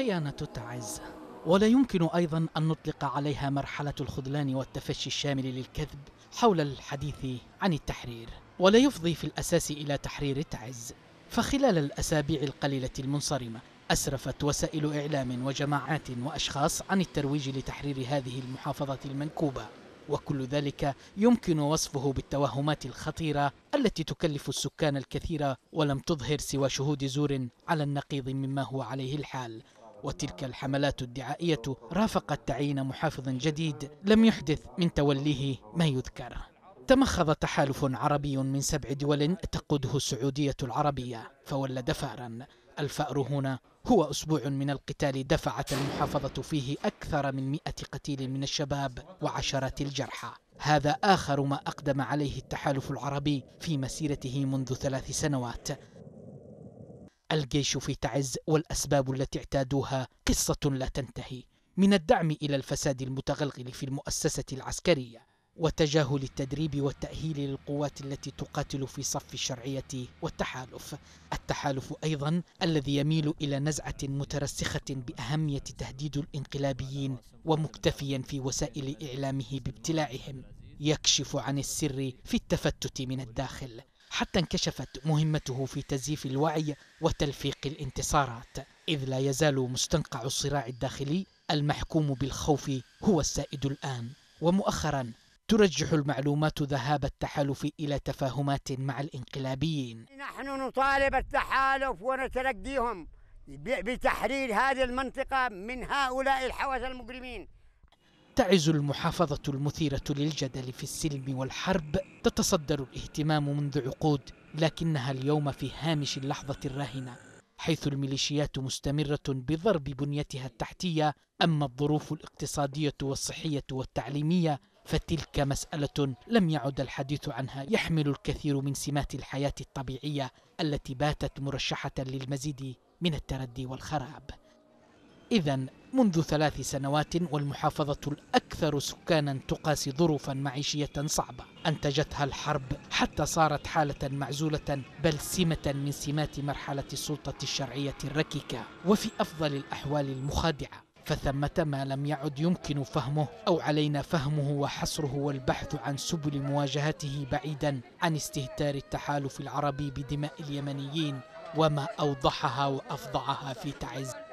الخيانة تعز ولا يمكن أيضا أن نطلق عليها مرحلة الخذلان والتفشي الشامل للكذب حول الحديث عن التحرير ولا يفضي في الأساس إلى تحرير تعز فخلال الأسابيع القليلة المنصرمة أسرفت وسائل إعلام وجماعات وأشخاص عن الترويج لتحرير هذه المحافظة المنكوبة وكل ذلك يمكن وصفه بالتوهمات الخطيرة التي تكلف السكان الكثير ولم تظهر سوى شهود زور على النقيض مما هو عليه الحال وتلك الحملات الدعائية رافقت تعيين محافظ جديد لم يحدث من توليه ما يذكر تمخض تحالف عربي من سبع دول تقوده السعودية العربية فولد فأرا الفأر هنا هو أسبوع من القتال دفعت المحافظة فيه أكثر من مئة قتيل من الشباب وعشرات الجرحى هذا آخر ما أقدم عليه التحالف العربي في مسيرته منذ ثلاث سنوات الجيش في تعز والأسباب التي اعتادوها قصة لا تنتهي من الدعم إلى الفساد المتغلغل في المؤسسة العسكرية وتجاهل التدريب والتأهيل للقوات التي تقاتل في صف الشرعية والتحالف التحالف أيضا الذي يميل إلى نزعة مترسخة بأهمية تهديد الانقلابيين ومكتفيا في وسائل إعلامه بابتلاعهم يكشف عن السر في التفتت من الداخل حتى انكشفت مهمته في تزييف الوعي وتلفيق الانتصارات إذ لا يزال مستنقع الصراع الداخلي المحكوم بالخوف هو السائد الآن ومؤخرا ترجح المعلومات ذهاب التحالف إلى تفاهمات مع الإنقلابيين نحن نطالب التحالف ونتلقيهم بتحرير هذه المنطقة من هؤلاء الحوث المجرمين تعز المحافظة المثيرة للجدل في السلم والحرب تتصدر الاهتمام منذ عقود لكنها اليوم في هامش اللحظة الراهنة حيث الميليشيات مستمرة بضرب بنيتها التحتية أما الظروف الاقتصادية والصحية والتعليمية فتلك مسألة لم يعد الحديث عنها يحمل الكثير من سمات الحياة الطبيعية التي باتت مرشحة للمزيد من التردي والخراب إذا منذ ثلاث سنوات والمحافظة الأكثر سكانا تقاسي ظروفا معيشية صعبة أنتجتها الحرب حتى صارت حالة معزولة بل سمة من سمات مرحلة السلطة الشرعية الركيكة وفي أفضل الأحوال المخادعة فثمة ما لم يعد يمكن فهمه أو علينا فهمه وحصره والبحث عن سبل مواجهته بعيدا عن استهتار التحالف العربي بدماء اليمنيين وما أوضحها وأفضعها في تعز